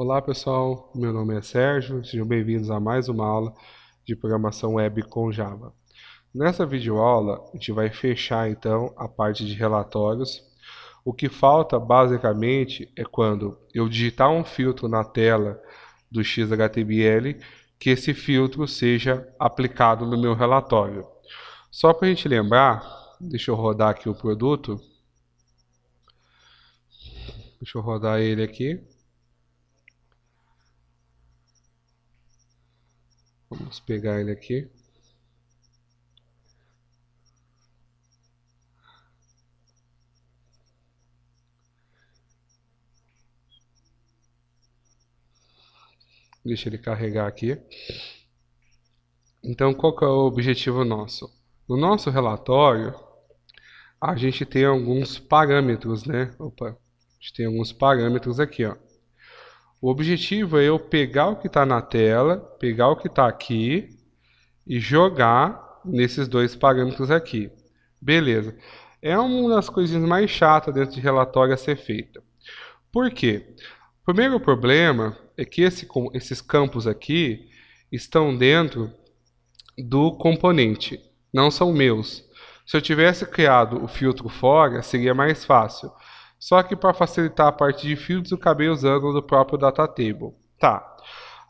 Olá pessoal, meu nome é Sérgio, sejam bem-vindos a mais uma aula de programação web com Java. Nessa videoaula, a gente vai fechar então a parte de relatórios. O que falta basicamente é quando eu digitar um filtro na tela do XHTML, que esse filtro seja aplicado no meu relatório. Só para a gente lembrar, deixa eu rodar aqui o produto. Deixa eu rodar ele aqui. Vamos pegar ele aqui. Deixa ele carregar aqui. Então, qual que é o objetivo nosso? No nosso relatório, a gente tem alguns parâmetros, né? Opa, a gente tem alguns parâmetros aqui, ó. O objetivo é eu pegar o que está na tela, pegar o que está aqui e jogar nesses dois parâmetros aqui. Beleza. É uma das coisinhas mais chatas dentro de relatório a ser feita. Por quê? O primeiro problema é que esse, esses campos aqui estão dentro do componente, não são meus. Se eu tivesse criado o filtro fora, seria mais fácil. Só que para facilitar a parte de filtros, eu acabei usando do próprio datatable. Tá.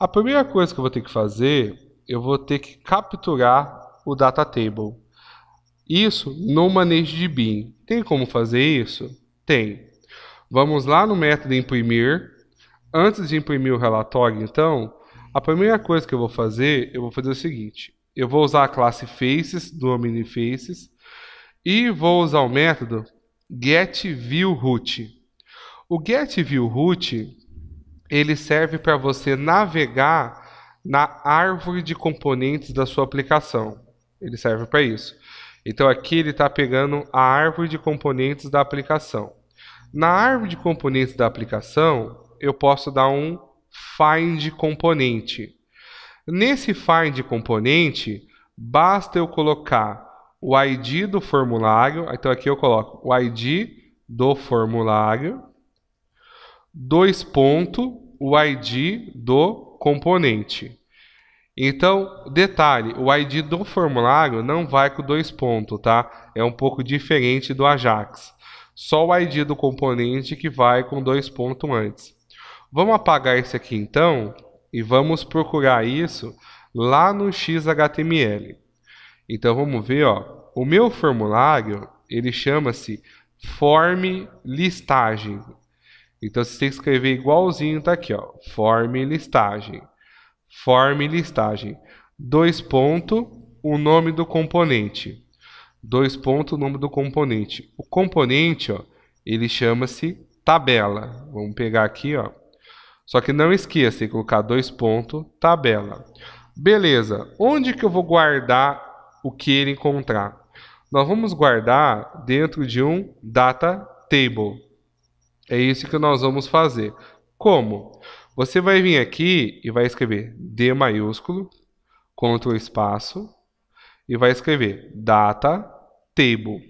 A primeira coisa que eu vou ter que fazer, eu vou ter que capturar o datatable. Isso no manejo de BIM. Tem como fazer isso? Tem. Vamos lá no método imprimir. Antes de imprimir o relatório, então, a primeira coisa que eu vou fazer, eu vou fazer o seguinte. Eu vou usar a classe Faces, do Faces e vou usar o método getViewRoot. O getViewRoot ele serve para você navegar na árvore de componentes da sua aplicação. Ele serve para isso. Então aqui ele está pegando a árvore de componentes da aplicação. Na árvore de componentes da aplicação, eu posso dar um find componente. Nesse find componente, basta eu colocar o ID do formulário. Então aqui eu coloco o ID do formulário, dois pontos, o ID do componente. Então, detalhe, o ID do formulário não vai com dois pontos, tá? É um pouco diferente do Ajax. Só o ID do componente que vai com dois pontos antes. Vamos apagar esse aqui então e vamos procurar isso lá no XHTML. Então vamos ver, ó. O meu formulário, ele chama-se form listagem. Então você tem que escrever igualzinho tá aqui, ó. Form listagem. Form listagem. Dois ponto o nome do componente. Dois ponto o nome do componente. O componente, ó, ele chama-se tabela. Vamos pegar aqui, ó. Só que não esqueça de colocar dois ponto tabela. Beleza. Onde que eu vou guardar o que ele encontrar. Nós vamos guardar dentro de um data table. É isso que nós vamos fazer. Como? Você vai vir aqui e vai escrever D maiúsculo, contra espaço, e vai escrever data table.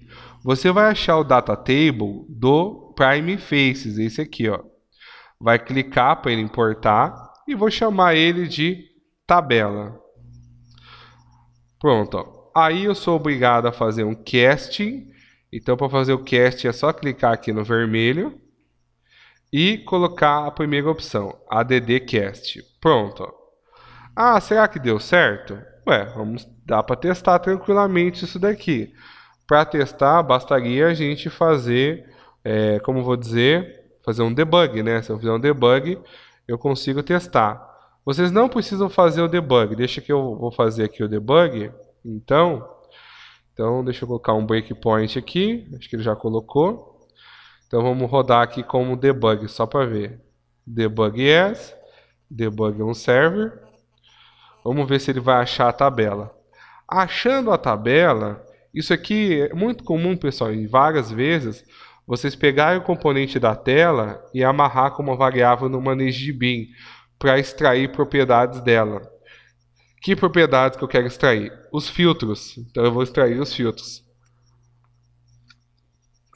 Você vai achar o data table do Prime Faces, esse aqui, ó. Vai clicar para ele importar e vou chamar ele de tabela. Pronto, ó. Aí eu sou obrigado a fazer um casting. Então, para fazer o cast é só clicar aqui no vermelho e colocar a primeira opção, ADD Cast. Pronto. Ah, será que deu certo? Ué, vamos, dá para testar tranquilamente isso daqui. Para testar, bastaria a gente fazer, é, como vou dizer, fazer um debug, né? Se eu fizer um debug, eu consigo testar. Vocês não precisam fazer o debug. Deixa que eu vou fazer aqui o debug. Então, então deixa eu colocar um breakpoint aqui, acho que ele já colocou. Então vamos rodar aqui como debug, só para ver. Debug yes, debug on é server. Vamos ver se ele vai achar a tabela. Achando a tabela, isso aqui é muito comum, pessoal, e várias vezes vocês pegarem o componente da tela e amarrar como uma variável no manage de bin para extrair propriedades dela. Que propriedades que eu quero extrair? Os filtros. Então eu vou extrair os filtros.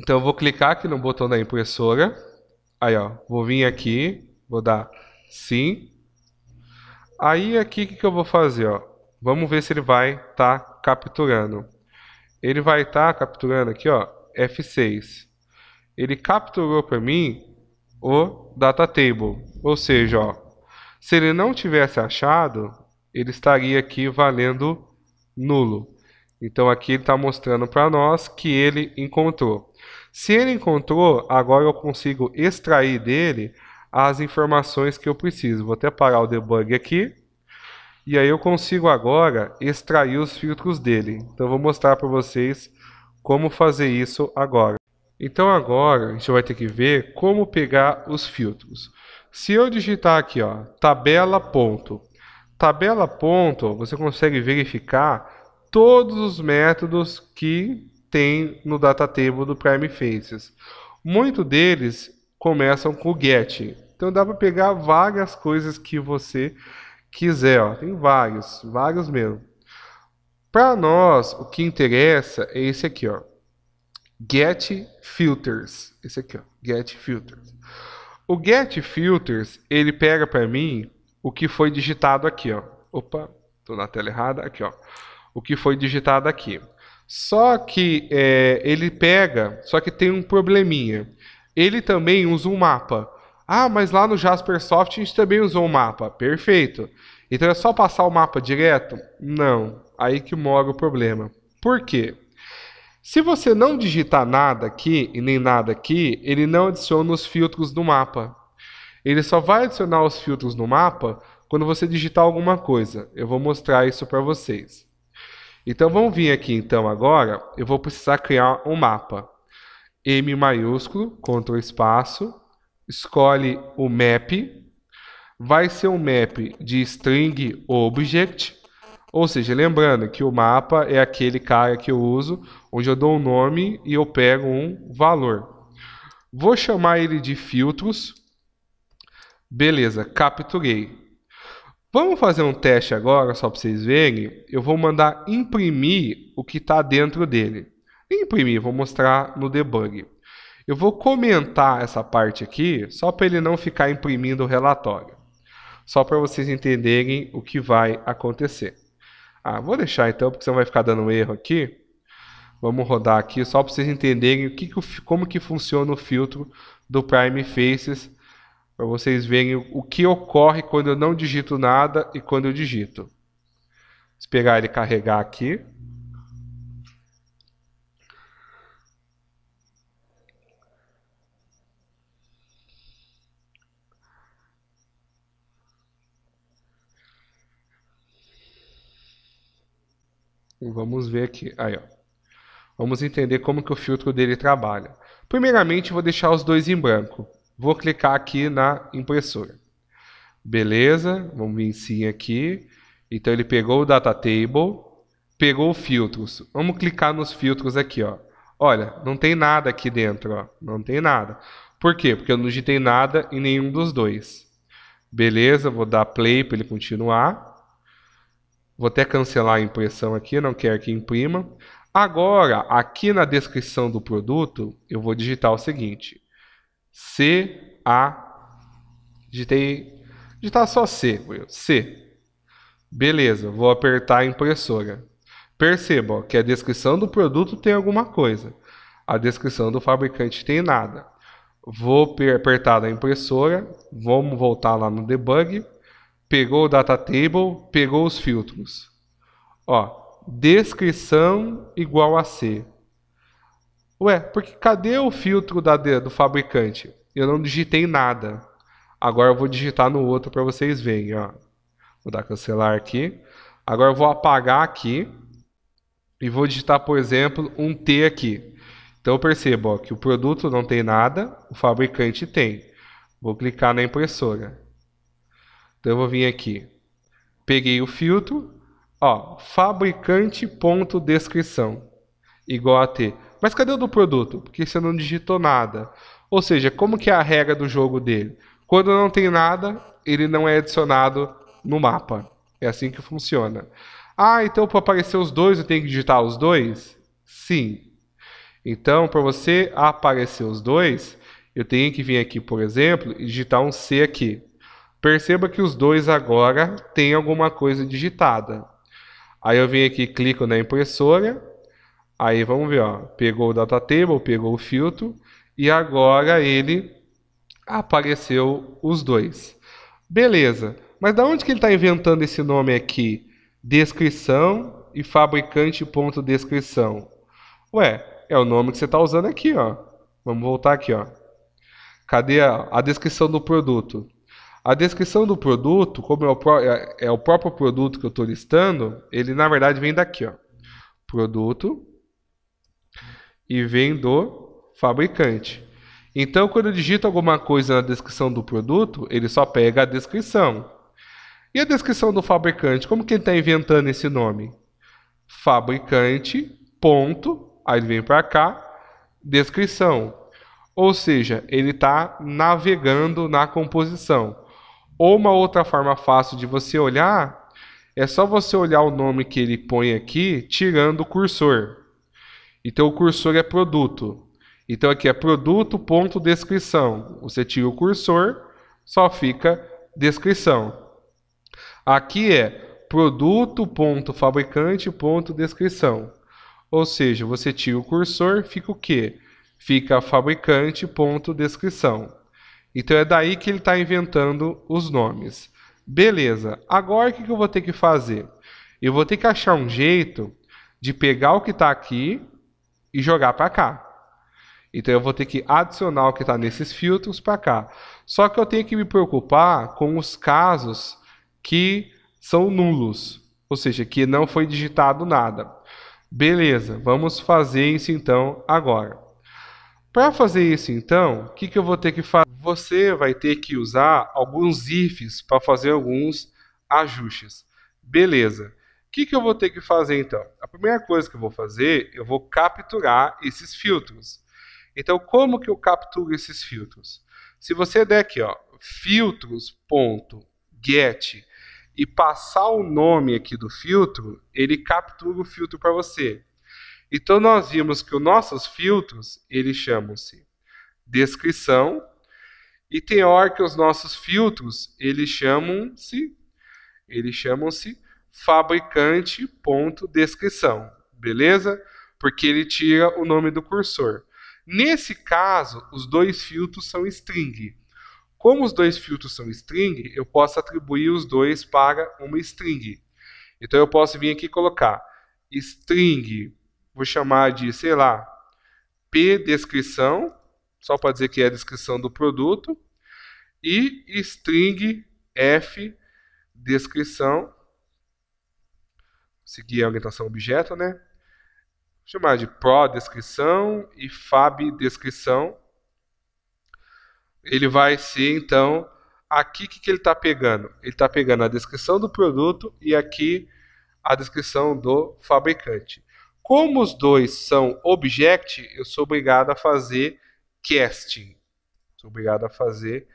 Então eu vou clicar aqui no botão da impressora. Aí ó, vou vir aqui, vou dar sim. Aí aqui o que, que, eu vou fazer? Ó? Vamos ver se ele vai estar tá capturando. Ele vai estar tá capturando aqui, ó, F6. Ele capturou para mim o data table, ou seja, ó, se ele não tivesse achado, ele estaria aqui valendo nulo. Então aqui ele está mostrando para nós que ele encontrou. Se ele encontrou, agora eu consigo extrair dele as informações que eu preciso. Vou até parar o debug aqui. E aí eu consigo agora extrair os filtros dele. Então eu vou mostrar para vocês como fazer isso agora. Então agora a gente vai ter que ver como pegar os filtros. Se eu digitar aqui, ó, tabela ponto tabela ponto, você consegue verificar todos os métodos que tem no data table do Prime Faces. Muitos deles começam com get. Então dá para pegar várias coisas que você quiser, ó. tem vários, vários mesmo. Para nós, o que interessa é esse aqui, ó. Get filters. Esse aqui, ó. Get filters. O get filters, ele pega para mim o que foi digitado aqui, ó. Opa, estou na tela errada, aqui, ó. O que foi digitado aqui. Só que é, ele pega, só que tem um probleminha. Ele também usa um mapa. Ah, mas lá no Jaspersoft a gente também usou um mapa. Perfeito. Então é só passar o mapa direto? Não. Aí que mora o problema. Por quê? Se você não digitar nada aqui e nem nada aqui, ele não adiciona os filtros do mapa. Ele só vai adicionar os filtros no mapa quando você digitar alguma coisa. Eu vou mostrar isso para vocês. Então vamos vir aqui então agora, eu vou precisar criar um mapa. M maiúsculo, Ctrl espaço, escolhe o map, vai ser um map de string object, ou seja, lembrando que o mapa é aquele cara que eu uso, onde eu dou um nome e eu pego um valor. Vou chamar ele de filtros, Beleza, capturei. Vamos fazer um teste agora, só para vocês verem. Eu vou mandar imprimir o que está dentro dele. Imprimir, vou mostrar no debug. Eu vou comentar essa parte aqui, só para ele não ficar imprimindo o relatório. Só para vocês entenderem o que vai acontecer. Ah, vou deixar então, porque senão vai ficar dando erro aqui. Vamos rodar aqui, só para vocês entenderem o que, como que funciona o filtro do Prime Faces para vocês verem o que ocorre quando eu não digito nada e quando eu digito. Esperar ele carregar aqui. vamos ver aqui. Aí, ó. Vamos entender como que o filtro dele trabalha. Primeiramente, vou deixar os dois em branco. Vou clicar aqui na impressora. Beleza, vamos vir em sim aqui. Então ele pegou o data table, pegou filtros. Vamos clicar nos filtros aqui, ó. Olha, não tem nada aqui dentro, ó. Não tem nada. Por quê? Porque eu não digitei nada em nenhum dos dois. Beleza, vou dar play para ele continuar. Vou até cancelar a impressão aqui, não quero que imprima. Agora, aqui na descrição do produto, eu vou digitar o seguinte: C, A. Digitei. Digitar só C, C. Beleza, vou apertar a impressora. Perceba ó, que a descrição do produto tem alguma coisa. A descrição do fabricante tem nada. Vou apertar na impressora. Vamos voltar lá no debug. Pegou o data table, pegou os filtros. Ó, descrição igual a C. Ué, porque cadê o filtro da, do fabricante? Eu não digitei nada. Agora eu vou digitar no outro para vocês verem. Ó. Vou dar cancelar aqui. Agora eu vou apagar aqui. E vou digitar, por exemplo, um T aqui. Então eu percebo ó, que o produto não tem nada, o fabricante tem. Vou clicar na impressora. Então eu vou vir aqui. Peguei o filtro. Ó, fabricante.descrição. Igual a T. Mas cadê o do produto? Porque você não digitou nada. Ou seja, como que é a regra do jogo dele? Quando não tem nada, ele não é adicionado no mapa. É assim que funciona. Ah, então para aparecer os dois eu tenho que digitar os dois? Sim. Então, para você aparecer os dois, eu tenho que vir aqui, por exemplo, e digitar um C aqui. Perceba que os dois agora têm alguma coisa digitada. Aí eu venho aqui, clico na impressora Aí vamos ver, ó, pegou o data table, pegou o filtro e agora ele apareceu os dois. Beleza, mas da onde que ele está inventando esse nome aqui? Descrição e fabricante ponto descrição. Ué, é o nome que você está usando aqui, ó. Vamos voltar aqui, ó. Cadê a, a descrição do produto? A descrição do produto, como é o, pro, é, é o próprio produto que eu estou listando, ele na verdade vem daqui, ó. Produto, e vem do fabricante. Então, quando eu digito alguma coisa na descrição do produto, ele só pega a descrição. E a descrição do fabricante? Como que ele está inventando esse nome? Fabricante, ponto, aí ele vem para cá, descrição. Ou seja, ele está navegando na composição. Ou uma outra forma fácil de você olhar é só você olhar o nome que ele põe aqui tirando o cursor. Então o cursor é produto. Então aqui é produto ponto descrição. Você tira o cursor, só fica descrição. Aqui é produto ponto fabricante ponto descrição. Ou seja, você tira o cursor, fica o quê? Fica fabricante ponto descrição. Então é daí que ele está inventando os nomes. Beleza, agora o que eu vou ter que fazer? Eu vou ter que achar um jeito de pegar o que está aqui e jogar para cá. Então eu vou ter que adicionar o que está nesses filtros para cá. Só que eu tenho que me preocupar com os casos que são nulos, ou seja, que não foi digitado nada. Beleza, vamos fazer isso então agora. Para fazer isso então, o que, que eu vou ter que fazer? Você vai ter que usar alguns ifs para fazer alguns ajustes. Beleza que, que eu vou ter que fazer então? A primeira coisa que eu vou fazer, eu vou capturar esses filtros. Então, como que eu capturo esses filtros? Se você der aqui, ó, filtros.get e passar o nome aqui do filtro, ele captura o filtro para você. Então, nós vimos que os nossos filtros, eles chamam-se descrição, e tem hora que os nossos filtros, eles chamam-se eles chamam-se fabricante ponto descrição, beleza? Porque ele tira o nome do cursor. Nesse caso, os dois filtros são string. Como os dois filtros são string, eu posso atribuir os dois para uma string. Então eu posso vir aqui e colocar string, vou chamar de, sei lá, p descrição, só para dizer que é a descrição do produto, e string f descrição seguir a orientação objeto, né? Vou chamar de pro descrição e fab descrição. Ele vai ser então aqui que, que ele está pegando? Ele está pegando a descrição do produto e aqui a descrição do fabricante. Como os dois são object, eu sou obrigado a fazer casting. Sou obrigado a fazer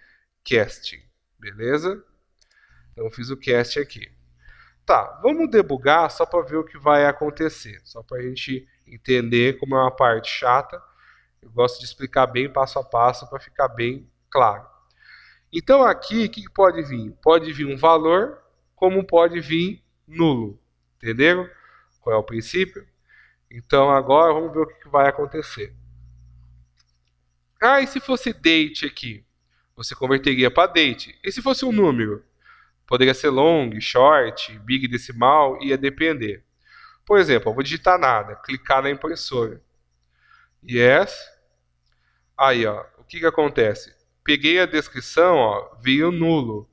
casting, beleza? Então eu fiz o cast aqui. Tá, vamos debugar só para ver o que vai acontecer, só para a gente entender como é uma parte chata. Eu gosto de explicar bem passo a passo para ficar bem claro. Então aqui o que pode vir? Pode vir um valor, como pode vir nulo. Entenderam? Qual é o princípio? Então agora vamos ver o que vai acontecer. Ah, e se fosse date aqui? Você converteria para date. E se fosse um número? Poderia ser long, short, big decimal, ia depender. Por exemplo, eu vou digitar nada, clicar na impressora. Yes. Aí, ó, o que, que acontece? Peguei a descrição, ó, veio nulo.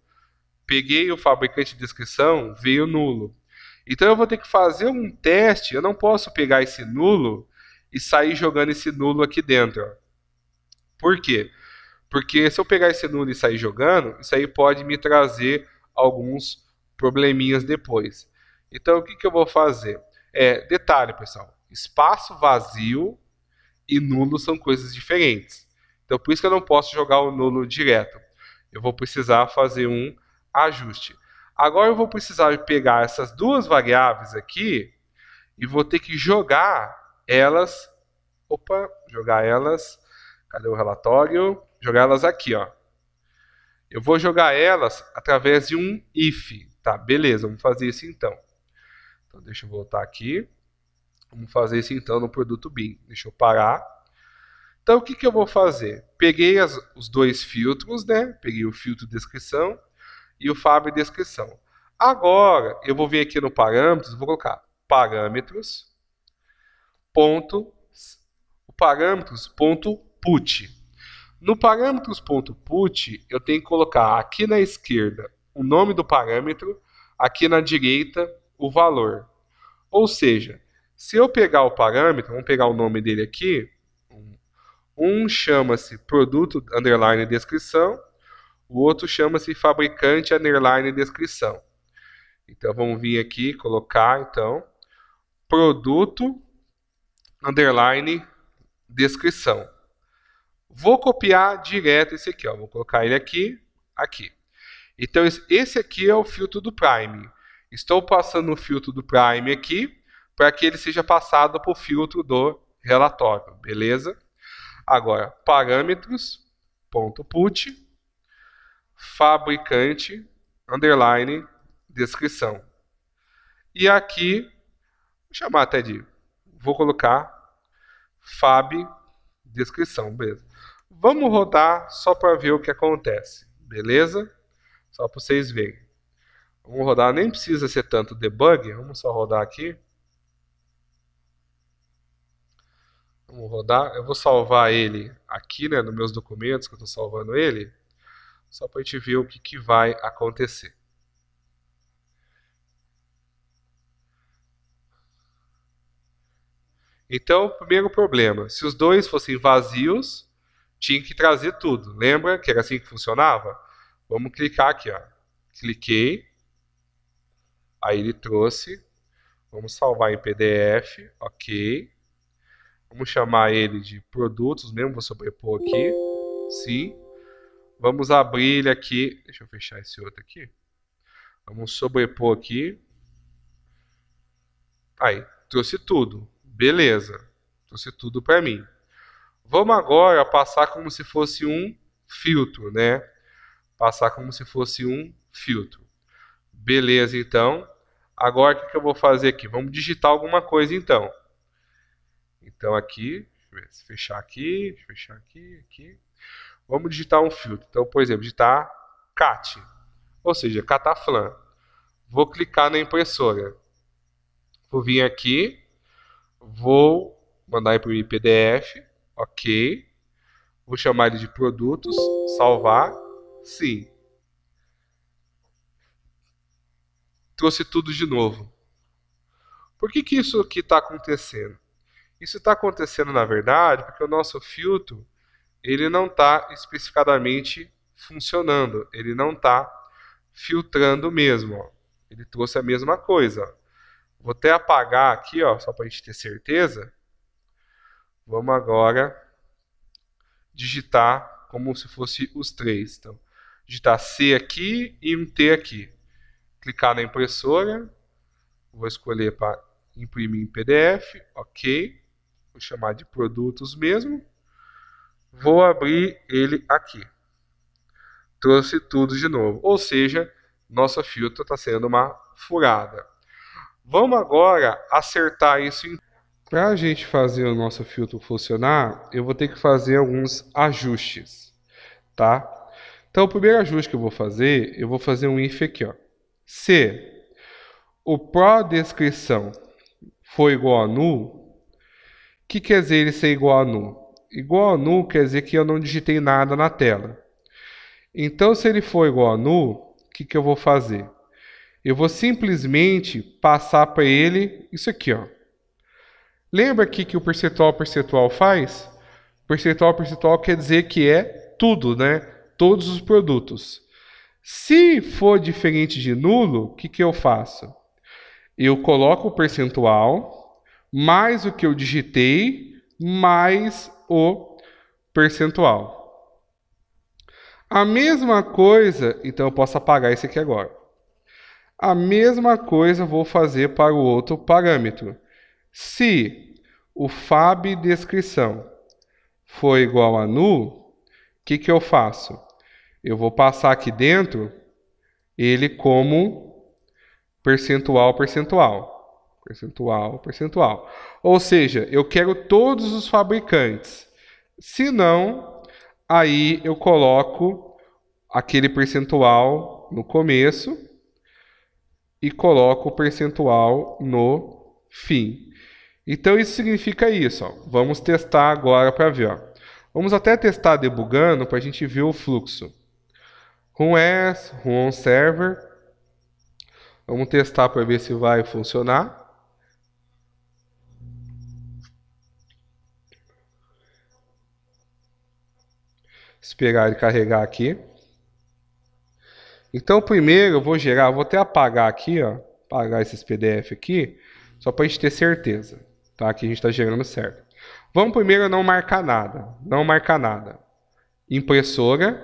Peguei o fabricante de descrição, veio nulo. Então eu vou ter que fazer um teste, eu não posso pegar esse nulo e sair jogando esse nulo aqui dentro. Ó. Por quê? Porque se eu pegar esse nulo e sair jogando, isso aí pode me trazer alguns probleminhas depois. Então, o que, que eu vou fazer? É, detalhe, pessoal: espaço vazio e nulo são coisas diferentes. Então, por isso que eu não posso jogar o nulo direto. Eu vou precisar fazer um ajuste. Agora, eu vou precisar pegar essas duas variáveis aqui e vou ter que jogar elas. Opa, jogar elas. Cadê o relatório? Jogar elas aqui, ó. Eu vou jogar elas através de um if. Tá, beleza, vamos fazer isso então. Então deixa eu voltar aqui. Vamos fazer isso então no produto BIM. Deixa eu parar. Então o que, que eu vou fazer? Peguei as, os dois filtros, né? Peguei o filtro descrição e o Fab descrição. Agora eu vou vir aqui no parâmetros, vou colocar parâmetros ponto parâmetros ponto put no parâmetros.put, eu tenho que colocar aqui na esquerda o nome do parâmetro, aqui na direita o valor. Ou seja, se eu pegar o parâmetro, vamos pegar o nome dele aqui, um chama-se produto underline descrição, o outro chama-se fabricante underline descrição. Então vamos vir aqui colocar então produto underline descrição. Vou copiar direto esse aqui, ó. vou colocar ele aqui, aqui. Então esse aqui é o filtro do prime. Estou passando o filtro do prime aqui para que ele seja passado para o filtro do relatório, beleza? Agora, parâmetros, ponto put, fabricante, underline, descrição. E aqui, vou chamar até de, vou colocar fab descrição, beleza. Vamos rodar só para ver o que acontece, beleza? Só para vocês verem. Vamos rodar, nem precisa ser tanto debug, vamos só rodar aqui. Vamos rodar, eu vou salvar ele aqui, né, nos meus documentos que eu estou salvando ele, só para a gente ver o que, que vai acontecer. Então, primeiro problema: se os dois fossem vazios, tinha que trazer tudo. Lembra que era assim que funcionava? Vamos clicar aqui, ó. Cliquei. Aí ele trouxe. Vamos salvar em PDF, ok. Vamos chamar ele de produtos mesmo, vou sobrepor aqui. Sim. Vamos abrir ele aqui. Deixa eu fechar esse outro aqui. Vamos sobrepor aqui. Aí, trouxe tudo. Beleza, trouxe tudo para mim. Vamos agora passar como se fosse um filtro, né? Passar como se fosse um filtro. Beleza, então. Agora o que eu vou fazer aqui? Vamos digitar alguma coisa, então. Então aqui, fechar aqui, fechar aqui, aqui. Vamos digitar um filtro. Então, por exemplo, digitar cat, ou seja, cataflan. Vou clicar na impressora. Vou vir aqui, Vou mandar imprimir PDF. Ok. Vou chamar ele de produtos. Salvar. Sim. Trouxe tudo de novo. Por que, que isso aqui está acontecendo? Isso está acontecendo, na verdade, porque o nosso filtro ele não está especificadamente funcionando. Ele não está filtrando mesmo. Ó. Ele trouxe a mesma coisa. Vou até apagar aqui, ó, só para a gente ter certeza. Vamos agora digitar como se fosse os três. Então, digitar C aqui e um T aqui. Clicar na impressora. Vou escolher para imprimir em PDF. Ok. Vou chamar de produtos mesmo. Vou abrir ele aqui. Trouxe tudo de novo. Ou seja, nossa filtro está sendo uma furada. Vamos agora acertar isso. Para a gente fazer o nosso filtro funcionar, eu vou ter que fazer alguns ajustes, tá? Então, o primeiro ajuste que eu vou fazer, eu vou fazer um if aqui, ó. Se o pro descrição for igual a null, que quer dizer ele ser igual a null? Igual a null quer dizer que eu não digitei nada na tela. Então, se ele for igual a null, o que, que eu vou fazer? Eu vou simplesmente passar para ele isso aqui, ó. Lembra aqui que o percentual percentual faz? Percentual percentual quer dizer que é tudo, né? Todos os produtos. Se for diferente de nulo, o que, que eu faço? Eu coloco o percentual mais o que eu digitei mais o percentual. A mesma coisa, então eu posso apagar esse aqui agora. A mesma coisa vou fazer para o outro parâmetro. Se o fab descrição for igual a nu, o que, que eu faço? Eu vou passar aqui dentro ele como percentual, percentual, percentual, percentual. Ou seja, eu quero todos os fabricantes. Se não, aí eu coloco aquele percentual no começo e coloco o percentual no fim. Então isso significa isso. Ó. Vamos testar agora para ver. Ó. Vamos até testar debugando para a gente ver o fluxo. Run as, run server. Vamos testar para ver se vai funcionar. Esperar ele carregar aqui. Então, primeiro eu vou gerar, vou até apagar aqui, ó, apagar esses PDF aqui, só para a gente ter certeza, tá? Que a gente está gerando certo. Vamos primeiro não marcar nada, não marcar nada. Impressora,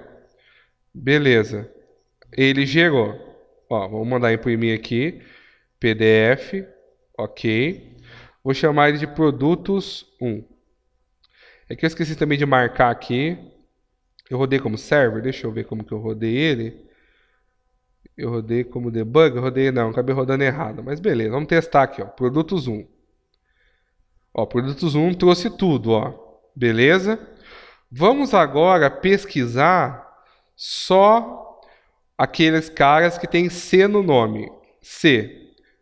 beleza. Ele gerou. Ó, vou mandar imprimir aqui, PDF, ok. Vou chamar ele de produtos 1. É que eu esqueci também de marcar aqui. Eu rodei como server, deixa eu ver como que eu rodei ele. Eu rodei como debug? Rodei não, acabei rodando errado. Mas beleza, vamos testar aqui, ó. Produto Zoom, Ó, Produto Zoom trouxe tudo, ó. Beleza? Vamos agora pesquisar só aqueles caras que tem C no nome. C.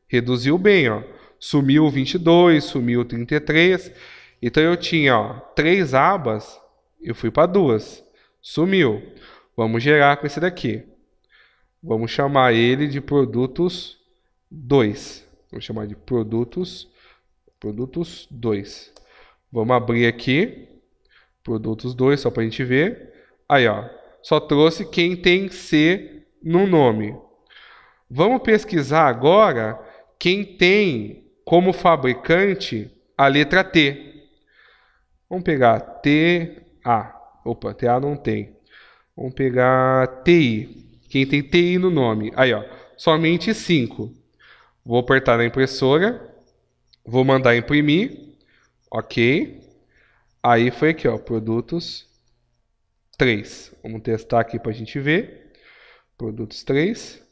Reduziu bem, ó. Sumiu 22, sumiu 33. Então eu tinha, ó, três abas, eu fui para duas. Sumiu. Vamos gerar com esse daqui. Vamos chamar ele de produtos 2. Vamos chamar de produtos, produtos 2. Vamos abrir aqui, produtos 2, só para a gente ver. Aí, ó, só trouxe quem tem C no nome. Vamos pesquisar agora quem tem como fabricante a letra T. Vamos pegar TA. Opa, TA não tem. Vamos pegar TI. Quem tem TI no nome. Aí, ó. Somente 5. Vou apertar na impressora. Vou mandar imprimir. Ok. Aí foi aqui, ó. Produtos 3. Vamos testar aqui para a gente ver. Produtos 3.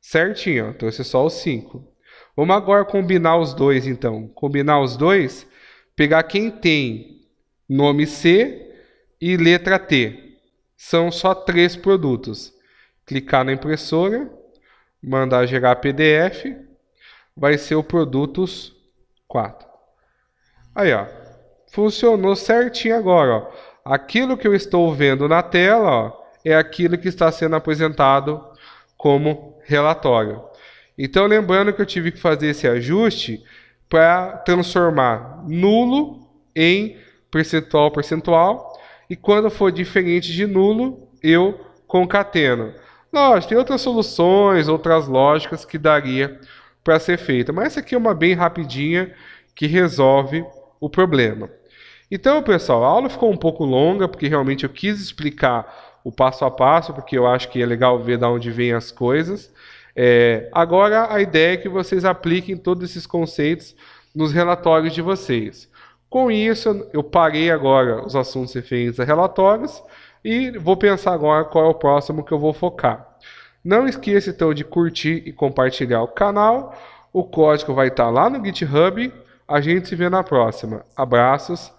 Certinho, ó. Trouxe só os 5. Vamos agora combinar os dois, então. Combinar os dois. Pegar quem tem nome C e letra T. São só três produtos clicar na impressora, mandar gerar PDF, vai ser o produtos 4. Aí, ó, funcionou certinho agora, ó. Aquilo que eu estou vendo na tela, ó, é aquilo que está sendo apresentado como relatório. Então, lembrando que eu tive que fazer esse ajuste para transformar nulo em percentual percentual e quando for diferente de nulo, eu concateno. Lógico, tem outras soluções, outras lógicas que daria para ser feita, mas essa aqui é uma bem rapidinha que resolve o problema. Então, pessoal, a aula ficou um pouco longa, porque realmente eu quis explicar o passo a passo, porque eu acho que é legal ver de onde vêm as coisas. É, agora, a ideia é que vocês apliquem todos esses conceitos nos relatórios de vocês. Com isso, eu parei agora os assuntos referentes a relatórios e vou pensar agora qual é o próximo que eu vou focar. Não esqueça então de curtir e compartilhar o canal. O código vai estar lá no GitHub. A gente se vê na próxima. Abraços.